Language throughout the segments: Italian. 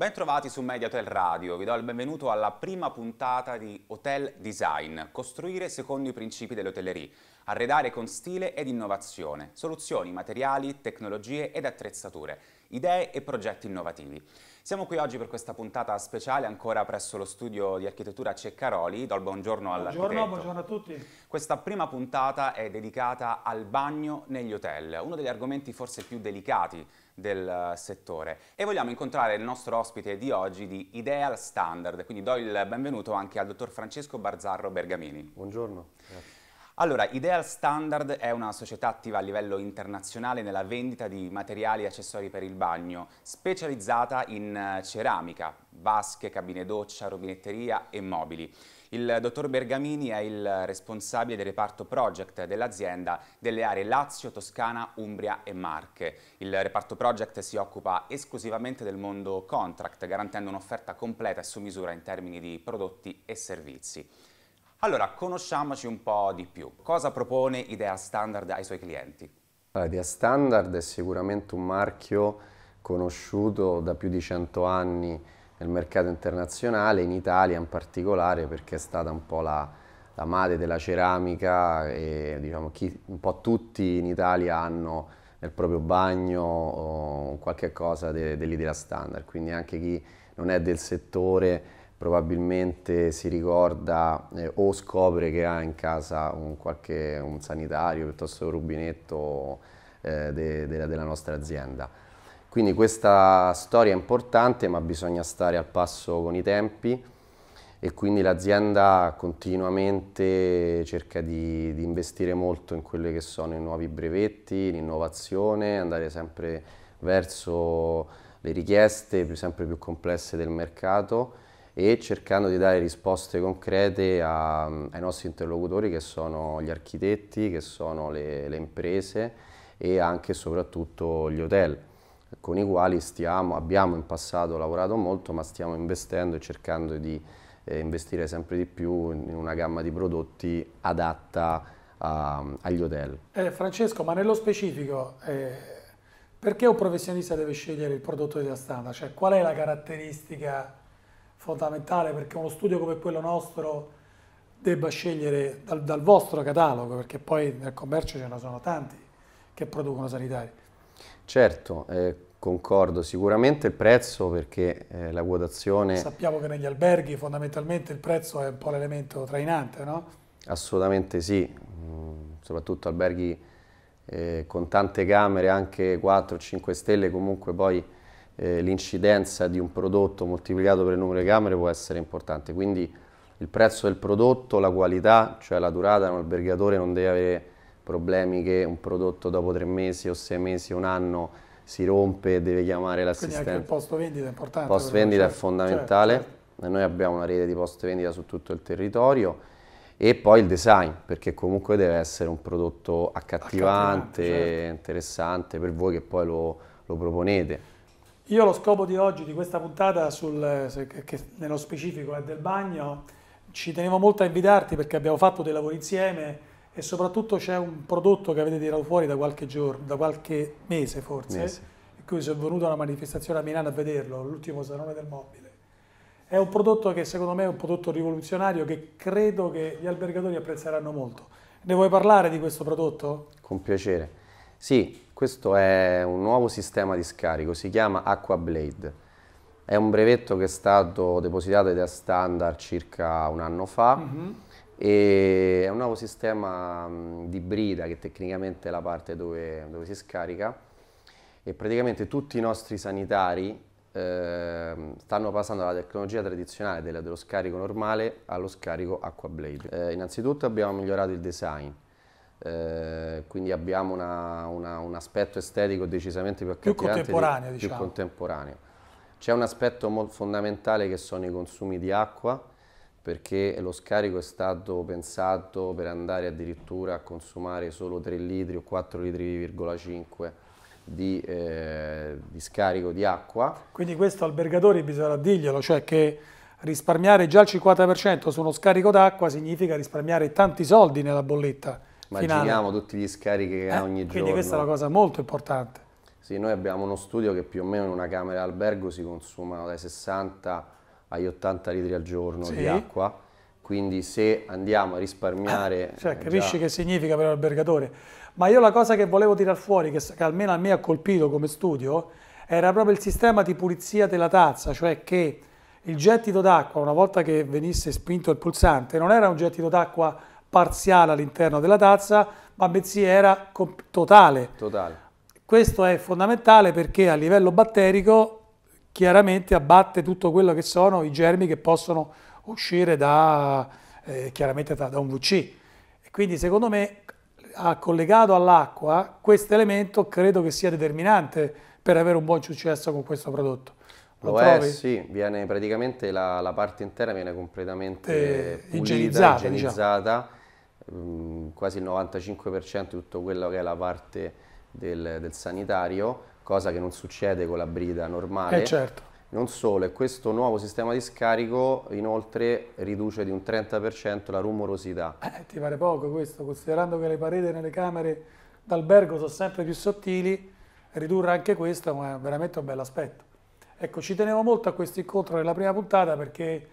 Bentrovati su Mediatel Radio, vi do il benvenuto alla prima puntata di Hotel Design, costruire secondo i principi dell'hotellerie, arredare con stile ed innovazione, soluzioni, materiali, tecnologie ed attrezzature, idee e progetti innovativi. Siamo qui oggi per questa puntata speciale ancora presso lo studio di architettura Ceccaroli. Do il buongiorno al Buongiorno, buongiorno a tutti. Questa prima puntata è dedicata al bagno negli hotel, uno degli argomenti forse più delicati del eh, settore. E vogliamo incontrare il nostro ospite di oggi di Ideal Standard, quindi do il benvenuto anche al dottor Francesco Barzarro Bergamini. Buongiorno. Grazie. Allora, Ideal Standard è una società attiva a livello internazionale nella vendita di materiali e accessori per il bagno, specializzata in eh, ceramica, vasche, cabine doccia, rubinetteria e mobili. Il dottor Bergamini è il responsabile del reparto project dell'azienda delle aree Lazio, Toscana, Umbria e Marche. Il reparto project si occupa esclusivamente del mondo contract, garantendo un'offerta completa e su misura in termini di prodotti e servizi. Allora, conosciamoci un po' di più. Cosa propone Idea Standard ai suoi clienti? Idea Standard è sicuramente un marchio conosciuto da più di 100 anni nel mercato internazionale, in Italia in particolare perché è stata un po' la, la madre della ceramica e diciamo chi, un po' tutti in Italia hanno nel proprio bagno qualche cosa de, dell'idea standard, quindi anche chi non è del settore probabilmente si ricorda eh, o scopre che ha in casa un, qualche, un sanitario piuttosto che un rubinetto eh, de, de, della nostra azienda. Quindi questa storia è importante, ma bisogna stare al passo con i tempi e quindi l'azienda continuamente cerca di, di investire molto in quelli che sono i nuovi brevetti, l'innovazione, andare sempre verso le richieste sempre più complesse del mercato e cercando di dare risposte concrete a, ai nostri interlocutori che sono gli architetti, che sono le, le imprese e anche e soprattutto gli hotel con i quali stiamo, abbiamo in passato lavorato molto, ma stiamo investendo e cercando di eh, investire sempre di più in una gamma di prodotti adatta a, ehm, agli hotel. Eh, Francesco, ma nello specifico, eh, perché un professionista deve scegliere il prodotto della standard? Cioè, qual è la caratteristica fondamentale perché uno studio come quello nostro debba scegliere dal, dal vostro catalogo, perché poi nel commercio ce ne sono tanti che producono sanitari? Certo, eh, Concordo, sicuramente il prezzo perché eh, la quotazione... Sappiamo che negli alberghi fondamentalmente il prezzo è un po' l'elemento trainante, no? Assolutamente sì, mm, soprattutto alberghi eh, con tante camere, anche 4 5 stelle, comunque poi eh, l'incidenza di un prodotto moltiplicato per il numero di camere può essere importante, quindi il prezzo del prodotto, la qualità, cioè la durata, un albergatore non deve avere problemi che un prodotto dopo tre mesi o sei mesi, un anno si rompe deve chiamare l'assistente. Quindi anche il post vendita è importante. Il post vendita è fondamentale, certo. certo. noi abbiamo una rete di post vendita su tutto il territorio e poi il design, perché comunque deve essere un prodotto accattivante, accattivante certo. interessante per voi che poi lo, lo, proponete. Io lo scopo di oggi, di questa puntata, sul, che nello specifico è del bagno, ci tenevo molto a invitarti perché abbiamo fatto dei lavori insieme, e soprattutto c'è un prodotto che avete tirato fuori da qualche giorno, da qualche mese forse, mese. in cui sono venuto a una manifestazione a Milano a vederlo, l'ultimo salone del mobile. È un prodotto che secondo me è un prodotto rivoluzionario che credo che gli albergatori apprezzeranno molto. Ne vuoi parlare di questo prodotto? Con piacere. Sì, questo è un nuovo sistema di scarico, si chiama AquaBlade. È un brevetto che è stato depositato da Standard circa un anno fa. Mm -hmm e è un nuovo sistema mm, di brida che tecnicamente è la parte dove, dove si scarica e praticamente tutti i nostri sanitari eh, stanno passando dalla tecnologia tradizionale dello, dello scarico normale allo scarico Aquablade. Eh, innanzitutto abbiamo migliorato il design, eh, quindi abbiamo una, una, un aspetto estetico decisamente più accattivante, più contemporaneo. Di, diciamo. Più contemporaneo. C'è un aspetto fondamentale che sono i consumi di acqua perché lo scarico è stato pensato per andare addirittura a consumare solo 3 litri o 4 litri,5 di, eh, di scarico di acqua. Quindi questo albergatore bisognerà dirglielo, cioè che risparmiare già il 50% su uno scarico d'acqua significa risparmiare tanti soldi nella bolletta. Immaginiamo finale. tutti gli scarichi che eh, ha ogni quindi giorno. Quindi questa è una cosa molto importante. Sì, noi abbiamo uno studio che più o meno in una camera albergo si consumano dai 60 agli 80 litri al giorno sì. di acqua, quindi se andiamo a risparmiare... Eh, cioè, eh, capisci già... che significa per l'albergatore. Ma io la cosa che volevo tirar fuori, che, che almeno a me ha colpito come studio, era proprio il sistema di pulizia della tazza, cioè che il gettito d'acqua, una volta che venisse spinto il pulsante, non era un gettito d'acqua parziale all'interno della tazza, ma bensì era totale. totale. Questo è fondamentale perché a livello batterico chiaramente abbatte tutto quello che sono i germi che possono uscire da, eh, chiaramente da, da un VC. E quindi secondo me collegato all'acqua questo elemento credo che sia determinante per avere un buon successo con questo prodotto. Lo, Lo è, sì, viene praticamente la, la, parte intera viene completamente eh, pulita, igienizzata, igienizzata diciamo. mh, mm, quasi il 95% di tutto quello che è la parte del, del sanitario cosa che non succede con la brida normale. Eh certo. Non solo, e questo nuovo sistema di scarico inoltre riduce di un 30% la rumorosità. Eh, ti pare poco questo, considerando che le pareti nelle camere d'albergo sono sempre più sottili, ridurre anche questo è veramente un bel aspetto. Ecco, ci tenevo molto a questo incontro nella prima puntata perché,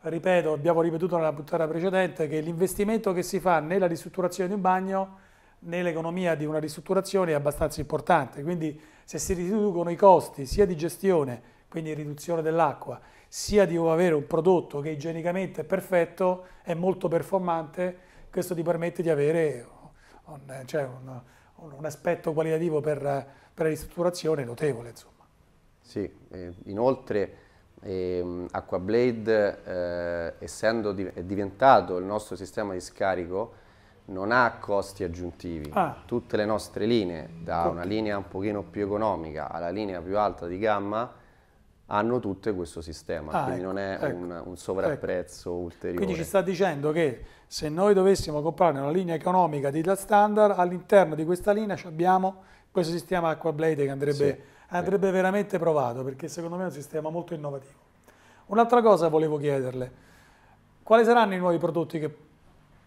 ripeto, abbiamo ripetuto nella puntata precedente che l'investimento che si fa nella ristrutturazione di un bagno nell'economia di una ristrutturazione è abbastanza importante, quindi se si riducono i costi sia di gestione, quindi riduzione dell'acqua, sia di avere un prodotto che igienicamente è perfetto, è molto performante, questo ti permette di avere un, cioè un, un aspetto qualitativo per, per, la ristrutturazione notevole. Insomma. Sì, eh, inoltre eh, Aquablade, eh, essendo di, diventato il nostro sistema di scarico, non ha costi aggiuntivi. Ah. Tutte le nostre linee, da una linea un pochino più economica alla linea più alta di gamma, hanno tutte questo sistema, ah, quindi ecco, non è ecco, un, un, ecco. sovrapprezzo ecco. ulteriore. Quindi ci sta dicendo che se noi dovessimo comprare una linea economica di DAT standard, all'interno di questa linea abbiamo questo sistema Aquablade che andrebbe, sì, andrebbe sì. veramente provato, perché secondo me è un sistema molto innovativo. Un'altra cosa volevo chiederle, quali saranno i nuovi prodotti che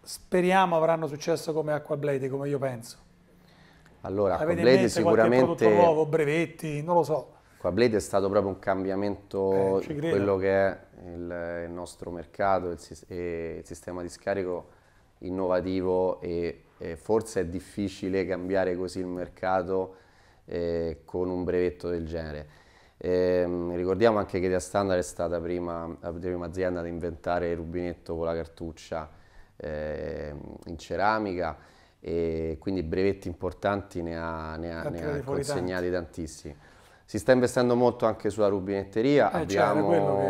speriamo avranno successo come Aquablade, come io penso. Allora, Aquablade sicuramente... Nuovo, brevetti, non lo so. Aquablade è stato proprio un cambiamento eh, quello che è il, il nostro mercato il, e il sistema di scarico innovativo e, e, forse è difficile cambiare così il mercato eh, con un brevetto del genere. Eh, ricordiamo anche che Idea Standard è stata prima, la prima azienda ad inventare il rubinetto con la cartuccia eh, in ceramica e quindi brevetti importanti ne ha, ne ha, ne ha consegnati tanti. tantissimi. Si sta investendo molto anche sulla rubinetteria, eh, certo, abbiamo cioè,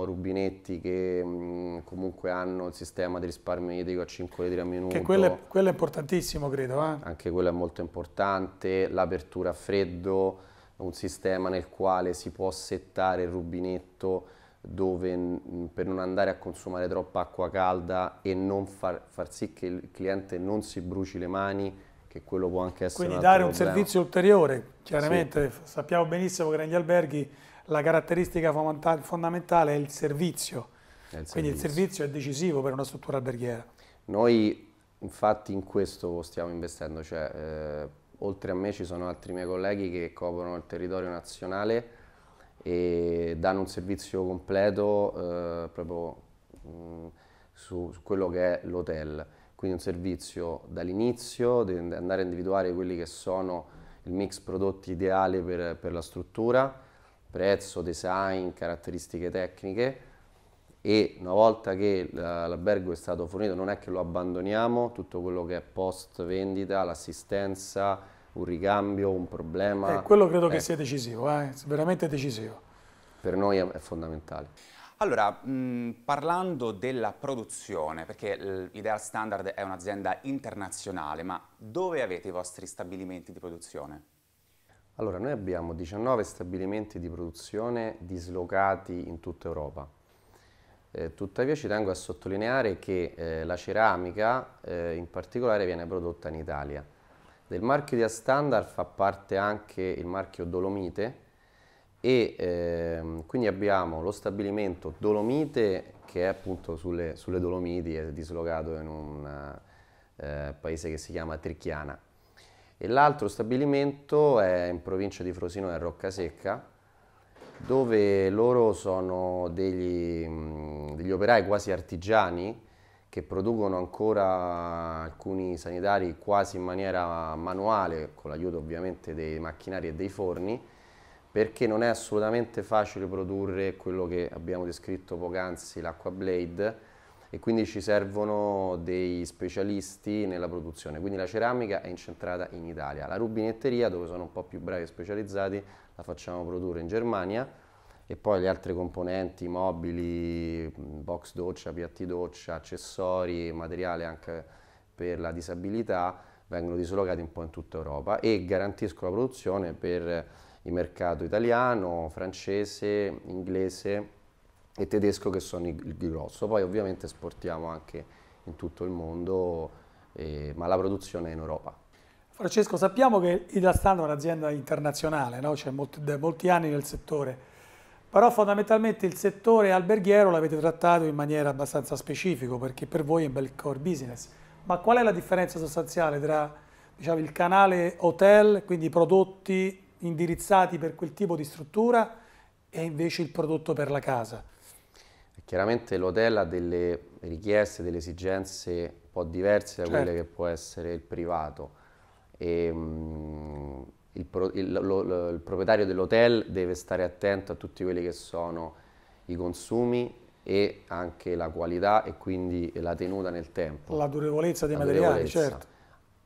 che... rubinetti che mh, mm, comunque hanno il sistema di risparmio idrico a 5 litri al minuto. Che quello, è, quello è importantissimo credo. Eh? Anche quello è molto importante, l'apertura a freddo, un sistema nel quale si può settare il rubinetto dove per non andare a consumare troppa acqua calda e non far, far sì che il cliente non si bruci le mani, che quello può anche essere Quindi un dare un problema. servizio ulteriore, chiaramente sì. sappiamo benissimo che negli alberghi la caratteristica fondamentale è il servizio, è il quindi servizio. il servizio è decisivo per una struttura alberghiera. Noi infatti in questo stiamo investendo, cioè eh, oltre a me ci sono altri miei colleghi che coprono il territorio nazionale e danno un servizio completo eh, proprio mh, mm, su, su, quello che è l'hotel. Quindi un servizio dall'inizio, andare a individuare quelli che sono il mix prodotti ideale per, per la struttura, prezzo, design, caratteristiche tecniche e una volta che l'albergo è stato fornito non è che lo abbandoniamo, tutto quello che è post vendita, l'assistenza, un ricambio, un problema. Eh, quello credo eh. che sia decisivo, eh? veramente decisivo. Per noi è fondamentale. Allora, mh, parlando della produzione, perché l'Ideal Standard è un'azienda internazionale, ma dove avete i vostri stabilimenti di produzione? Allora, noi abbiamo 19 stabilimenti di produzione dislocati in tutta Europa. Eh, tuttavia ci tengo a sottolineare che eh, la ceramica eh, in particolare viene prodotta in Italia. Del marchio di Astandar fa parte anche il marchio Dolomite e ehm, quindi abbiamo lo stabilimento Dolomite che è appunto sulle, sulle Dolomiti, è dislocato in un eh, paese che si chiama Trichiana. E l'altro stabilimento è in provincia di Frosinone, a Roccasecca, dove loro sono degli, degli operai quasi artigiani che producono ancora alcuni sanitari quasi in maniera manuale, con l'aiuto ovviamente dei macchinari e dei forni, perché non è assolutamente facile produrre quello che abbiamo descritto poc'anzi, l'acqua blade, e quindi ci servono dei specialisti nella produzione. Quindi la ceramica è incentrata in Italia. La rubinetteria, dove sono un po' più bravi e specializzati, la facciamo produrre in Germania, e poi le altre componenti, mobili, mm, box doccia, piatti doccia, accessori, materiale anche per la disabilità, vengono dislocati un po' in tutta Europa e garantisco la produzione per il mercato italiano, francese, inglese e tedesco che sono il grosso. Poi ovviamente esportiamo anche in tutto il mondo, eh, ma la produzione è in Europa. Francesco, sappiamo che Idastano è un'azienda internazionale, no? c'è molti, molti anni nel settore. Però fondamentalmente il settore alberghiero l'avete trattato in maniera abbastanza specifica perché per voi è un bel core business. Ma qual è la differenza sostanziale tra diciamo, il canale hotel, quindi prodotti indirizzati per quel tipo di struttura e invece il prodotto per la casa? Chiaramente l'hotel ha delle richieste, delle esigenze un po' diverse da certo. quelle che può essere il privato. E, ehm, mh, il, pro, il, lo, lo, il, proprietario dell'hotel deve stare attento a tutti quelli che sono i consumi e anche la qualità e quindi la tenuta nel tempo. La durevolezza dei la materiali, durevolezza. certo.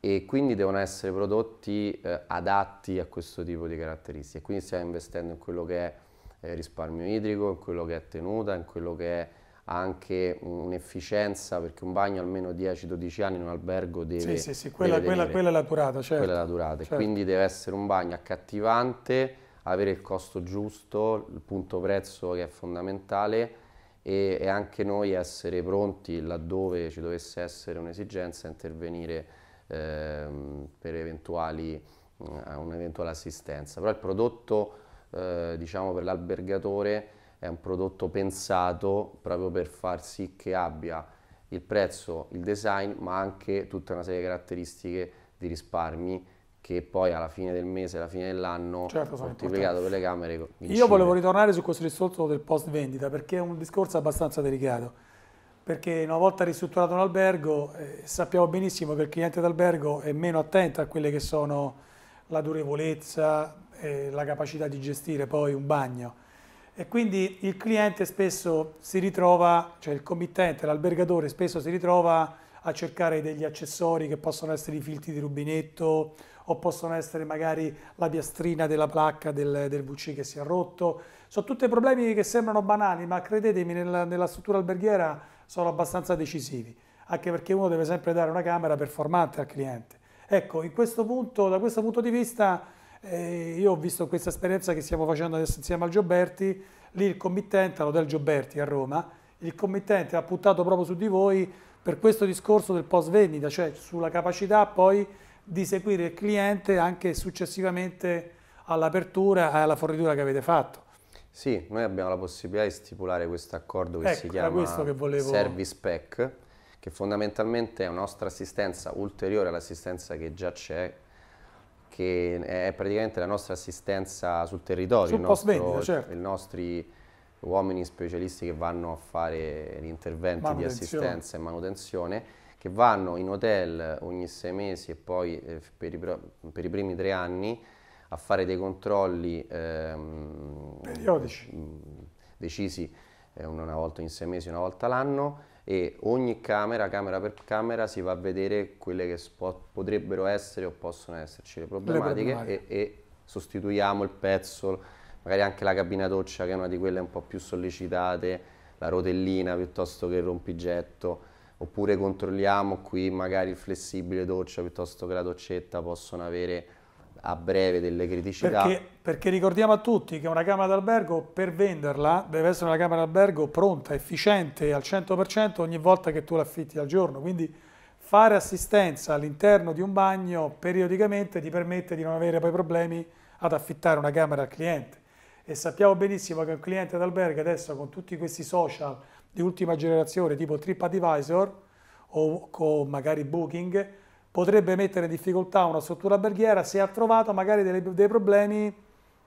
E quindi devono essere prodotti eh, adatti a questo tipo di caratteristiche. Quindi stiamo investendo in quello che è eh, risparmio idrico, in quello che è tenuta, in quello che è anche un'efficienza perché un bagno almeno 10-12 anni in un albergo deve Sì, sì, sì, quella, quella, quella è la durata, certo. Quella è la durata, certo. quindi deve essere un bagno accattivante, avere il costo giusto, il punto prezzo che è fondamentale e, e anche noi essere pronti laddove ci dovesse essere un'esigenza a intervenire ehm, per eventuali, eh, un'eventuale assistenza. Però il prodotto, eh, diciamo, per l'albergatore è un prodotto pensato proprio per far sì che abbia il prezzo, il design, ma anche tutta una serie di caratteristiche di risparmi che poi alla fine del mese, alla fine dell'anno, certo, moltiplicato per le camere. Vincine. Io volevo ritornare su questo risolto del post vendita perché è un discorso abbastanza delicato. Perché una volta ristrutturato un albergo eh, sappiamo benissimo che il cliente d'albergo è meno attento a quelle che sono la durevolezza, eh, la capacità di gestire poi un bagno e quindi il cliente spesso si ritrova, cioè il committente, l'albergatore spesso si ritrova a cercare degli accessori che possono essere i filtri di rubinetto o possono essere magari la piastrina della placca del, del VC che si è rotto. Sono tutti problemi che sembrano banali, ma credetemi, nella, nella struttura alberghiera sono abbastanza decisivi, anche perché uno deve sempre dare una camera performante al cliente. Ecco, questo punto, da questo punto di vista eh, io ho visto questa esperienza che stiamo facendo adesso insieme al Gioberti, lì il committente, all'hotel Gioberti a Roma, il committente ha puntato proprio su di voi per questo discorso del post vendita, cioè sulla capacità poi di seguire il cliente anche successivamente all'apertura e alla fornitura che avete fatto. Sì, noi abbiamo la possibilità di stipulare questo accordo che ecco, si chiama che volevo... Service Pack, che fondamentalmente è una nostra assistenza ulteriore all'assistenza che già c'è che è praticamente la nostra assistenza sul territorio, sul il nostro, vendita, certo. i nostri uomini specialisti che vanno a fare gli interventi di assistenza e manutenzione, che vanno in hotel ogni sei mesi e poi eh, per, i, per, i, primi tre anni a fare dei controlli ehm, periodici mm, decisi eh, una volta in sei mesi, una volta l'anno e ogni camera, camera per camera, si va a vedere quelle che spot, potrebbero essere o possono esserci le problematiche, le problematiche. E, e, sostituiamo il pezzo, magari anche la cabina doccia che è una di quelle un po' più sollecitate, la rotellina piuttosto che il rompigetto, oppure controlliamo qui magari il flessibile doccia piuttosto che la doccetta possono avere a breve delle criticità. Perché, perché, ricordiamo a tutti che una camera d'albergo per venderla deve essere una camera d'albergo pronta, efficiente al 100% ogni volta che tu l'affitti al giorno, quindi fare assistenza all'interno di un bagno periodicamente ti permette di non avere poi problemi ad affittare una camera al cliente e sappiamo benissimo che un cliente d'albergo adesso con tutti questi social di ultima generazione tipo TripAdvisor o, o magari Booking potrebbe mettere in difficoltà una struttura alberghiera se ha trovato magari dei, dei problemi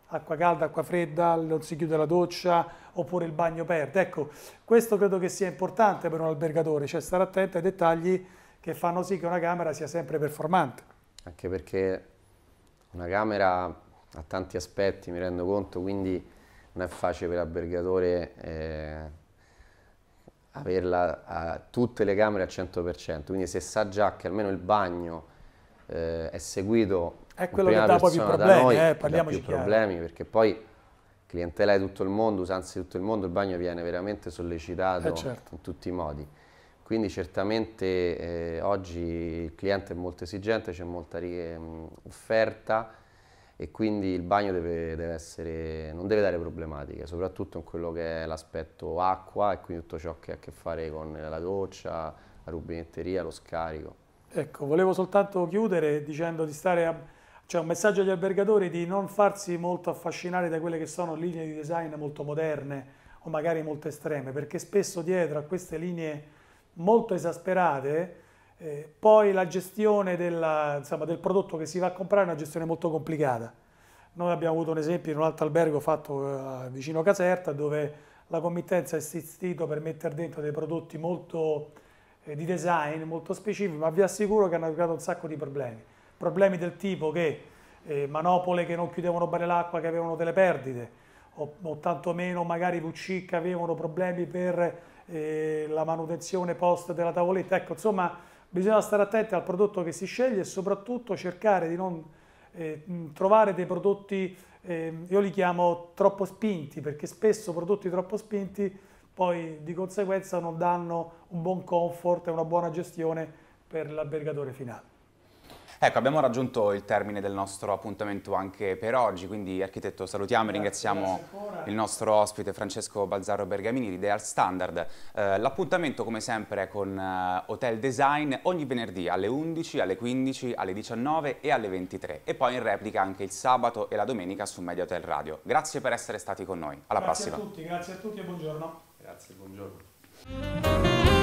acqua calda, acqua fredda, non si chiude la doccia oppure il bagno perde. Ecco, questo credo che sia importante per un albergatore, cioè stare attento ai dettagli che fanno sì che una camera sia sempre performante. Anche perché una camera ha tanti aspetti, mi rendo conto, quindi non è facile per l'albergatore eh, averla a tutte le camere al 100%, quindi se sa già che almeno il bagno eh, è seguito è quello che dà poi più problemi, noi, eh, parliamoci più problemi perché poi clientela di tutto il mondo, usanze di tutto il mondo, il bagno viene veramente sollecitato eh certo. in tutti i modi. Quindi certamente eh, oggi il cliente è molto esigente, c'è molta ri- eh, offerta e quindi il bagno deve, deve essere, non deve dare problematiche, soprattutto in quello che è l'aspetto acqua e quindi tutto ciò che ha a che fare con la doccia, la rubinetteria, lo scarico. Ecco, volevo soltanto chiudere dicendo di stare a, cioè un messaggio agli albergatori di non farsi molto affascinare da quelle che sono linee di design molto moderne o magari molto estreme, perché spesso dietro a queste linee molto esasperate eh, poi la gestione della, insomma, del prodotto che si va a comprare è una gestione molto complicata. Noi abbiamo avuto un esempio in un altro albergo fatto eh, vicino Caserta dove la committenza ha insistito per mettere dentro dei prodotti molto eh, di design, molto specifici, ma vi assicuro che hanno creato un sacco di problemi. Problemi del tipo che eh, manopole che non chiudevano bene l'acqua, che avevano delle perdite, o, o tantomeno magari VC che avevano problemi per eh, la manutenzione post della tavoletta. Ecco, insomma, Bisogna stare attenti al prodotto che si sceglie e soprattutto cercare di non eh, trovare dei prodotti, eh, io li chiamo troppo spinti, perché spesso prodotti troppo spinti poi di conseguenza non danno un buon comfort e una buona gestione per l'albergatore finale. Ecco, abbiamo raggiunto il termine del nostro appuntamento anche per oggi, quindi architetto salutiamo e ringraziamo il nostro ospite Francesco Balzaro Bergamini di Ideal Standard. Eh, L'appuntamento come sempre è con eh, Hotel Design ogni venerdì alle 11, alle 15, alle 19 e alle 23 e poi in replica anche il sabato e la domenica su Media Hotel Radio. Grazie per essere stati con noi, alla grazie prossima. Grazie a tutti, grazie a tutti e buongiorno. Grazie, buongiorno.